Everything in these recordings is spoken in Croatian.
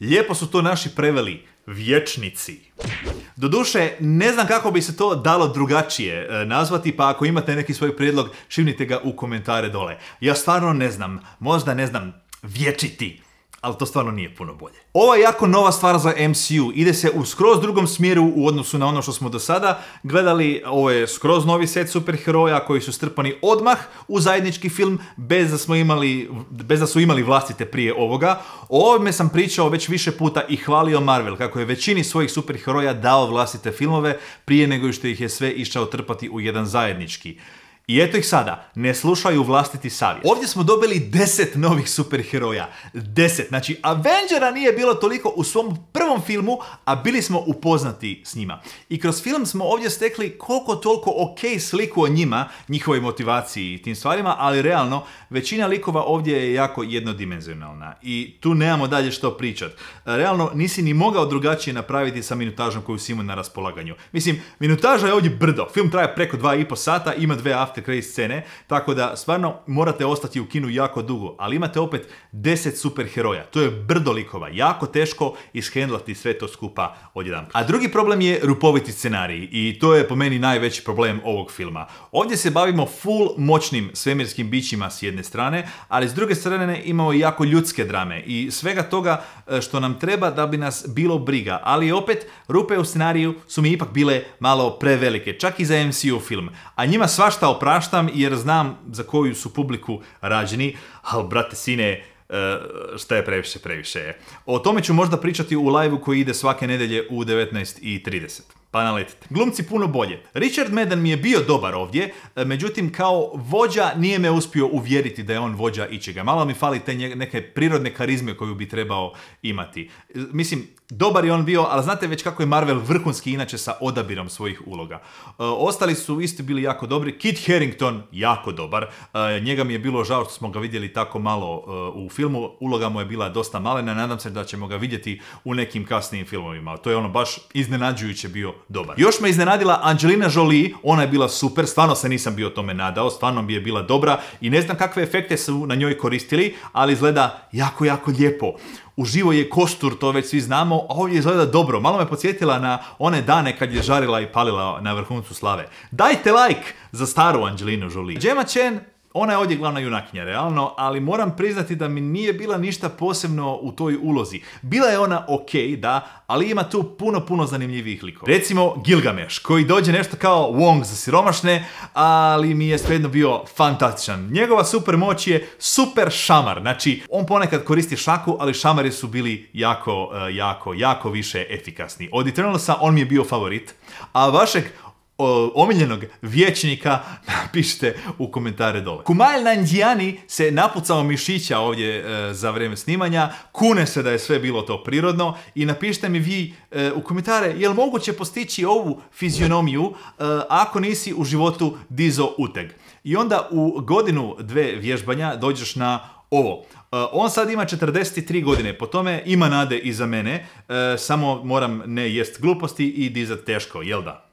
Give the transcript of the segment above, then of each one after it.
Lijepo su to naši preveli vječnici. Doduše, ne znam kako bi se to dalo drugačije e, nazvati, pa ako imate neki svoj prijedlog, šivnite ga u komentare dole. Ja stvarno ne znam, možda ne znam, vječiti ali to stvarno nije puno bolje. Ova je jako nova stvar za MCU, ide se u skroz drugom smjeru u odnosu na ono što smo do sada gledali, ovo je skroz novi set superheroja koji su strpani odmah u zajednički film bez da, smo imali, bez da su imali vlastite prije ovoga. O ovome sam pričao već više puta i hvalio Marvel kako je većini svojih superheroja dao vlastite filmove prije nego što ih je sve išao trpati u jedan zajednički. I eto ih sada, ne slušaju vlastiti savjet. Ovdje smo dobili 10 novih superheroja. 10, znači Avengera nije bilo toliko u svom prvom filmu, a bili smo upoznati s njima. I kroz film smo ovdje stekli koliko toliko ok sliku o njima, njihovoj motivaciji i tim stvarima, ali realno, većina likova ovdje je jako jednodimenzionalna. I tu nemamo dalje što pričat. Realno, nisi ni mogao drugačije napraviti sa minutažom koju si imao na raspolaganju. Mislim, minutaža je ovdje brdo. Film traje preko 2,5 sata, ima dve after takve scene, tako da stvarno morate ostati u kinu jako dugo, ali imate opet 10 super heroja, to je brdo likova, jako teško ishendlati sve to skupa odjedan. A drugi problem je rupoviti scenarij i to je po meni najveći problem ovog filma. Ovdje se bavimo full moćnim svemirskim bićima s jedne strane, ali s druge strane imamo jako ljudske drame i svega toga e, što nam treba da bi nas bilo briga, ali opet rupe u scenariju su mi ipak bile malo prevelike, čak i za MCU film, a njima svašta praštam jer znam za koju su publiku rađeni, ali brate sine, e, šta je previše, previše je. O tome ću možda pričati u live koji ide svake nedelje u 19.30 pa naletite. Glumci puno bolje. Richard Madden mi je bio dobar ovdje, e, međutim kao vođa nije me uspio uvjeriti da je on vođa ičega. Malo mi fali te neke prirodne karizme koju bi trebao imati. E, mislim, dobar je on bio, ali znate već kako je Marvel vrhunski inače sa odabirom svojih uloga. E, ostali su isti bili jako dobri. Kit Harington, jako dobar. Njega mi je bilo žao što smo ga vidjeli tako malo u filmu. Uloga mu je bila dosta malena, nadam se da ćemo ga vidjeti u nekim kasnijim filmovima. To je ono baš iznenađujuće bio dobar. Još me iznenadila Angelina Jolie, ona je bila super, stvarno se nisam bio tome nadao, stvarno bi je bila dobra i ne znam kakve efekte su na njoj koristili, ali izgleda jako, jako lijepo. Uživo je kostur, to već svi znamo, a ovdje izgleda dobro. Malo me podsjetila na one dane kad je žarila i palila na vrhuncu slave. Dajte like za staru Angelinu Jolie. Gemma ona je ovdje glavna junakinja, realno, ali moram priznati da mi nije bila ništa posebno u toj ulozi. Bila je ona ok, da, ali ima tu puno, puno zanimljivijih likova. Recimo Gilgamesh, koji dođe nešto kao Wong za siromašne, ali mi je svejedno bio fantastičan. Njegova super moć je super šamar, znači on ponekad koristi šaku, ali šamari su bili jako, eh, jako, jako više efikasni. Od Eternalsa on mi je bio favorit, a vašeg omiljenog vječnika napišite u komentare dole. Kumail Nandjani se napucao mišića ovdje e, za vrijeme snimanja, kune se da je sve bilo to prirodno i napišite mi vi e, u komentare jel moguće postići ovu fizionomiju e, ako nisi u životu dizo uteg. I onda u godinu dve vježbanja dođeš na ovo. On sad ima 43 godine, po tome ima nade i za mene, samo moram ne jest gluposti i dizat teško, jel da?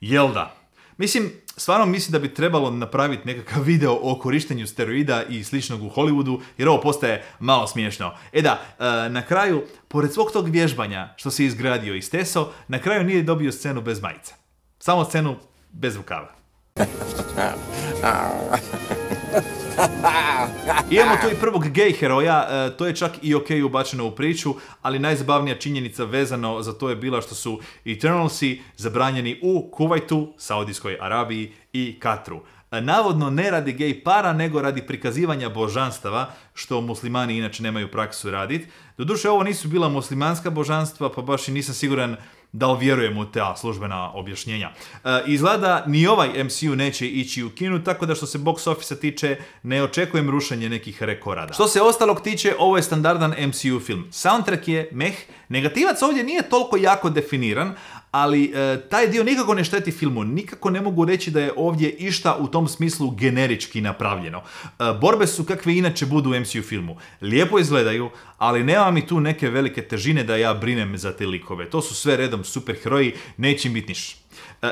Jel da? Mislim, stvarno mislim da bi trebalo napraviti nekakav video o korištenju steroida i sličnog u Hollywoodu, jer ovo postaje malo smiješno. E da, e, na kraju, pored svog tog vježbanja što se izgradio i steso, na kraju nije dobio scenu bez majice. Samo scenu bez rukava. Imamo tu i prvog gej heroja, e, to je čak i ok ubačeno u priču, ali najzabavnija činjenica vezano za to je bila što su Eternalsi zabranjeni u Kuvajtu, Saudijskoj Arabiji i Katru navodno ne radi gej para, nego radi prikazivanja božanstava, što muslimani inače nemaju praksu raditi. Doduše, ovo nisu bila muslimanska božanstva, pa baš i nisam siguran da li vjerujem u ta službena objašnjenja. E, izgleda ni ovaj MCU neće ići u kinu, tako da što se box office tiče ne očekujem rušenje nekih rekorada. Što se ostalog tiče, ovo je standardan MCU film. Soundtrack je meh, negativac ovdje nije toliko jako definiran, ali e, taj dio nikako ne šteti filmu, nikako ne mogu reći da je ovdje išta u tom smislu generički napravljeno. E, borbe su kakve inače budu u MCU filmu. Lijepo izgledaju, ali nema mi tu neke velike težine da ja brinem za te likove. To su sve redom superheroji, neće biti niš. E,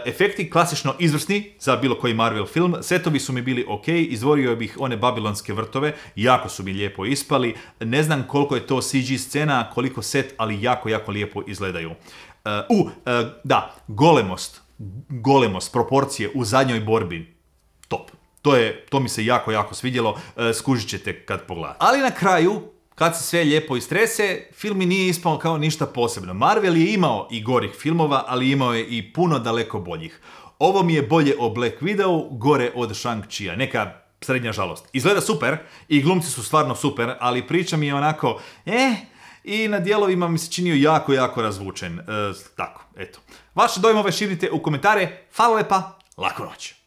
efekti klasično izvrsni za bilo koji Marvel film, setovi su mi bili ok, izvorio bih one babilonske vrtove, jako su mi lijepo ispali, ne znam koliko je to CG scena, koliko set, ali jako, jako lijepo izgledaju. Eh, u, uh, da, golemost, golemost, proporcije u zadnjoj borbi, top. To, je, to mi se jako, jako svidjelo, eh, skužit ćete kad pogledate. Ali na kraju, kad se sve lijepo istrese, film mi nije ispao kao ništa posebno. Marvel je imao i gorih filmova, ali imao je i puno daleko boljih. Ovo mi je bolje o Black Widow, gore od Shang-Chi-a. Neka srednja žalost. Izgleda super i glumci su stvarno super, ali priča mi je onako, eh, i na dijelovima mi se činio jako, jako razvučen. E, tako, eto. Vaše dojmove širite u komentare. Hvala lepa, lako noć!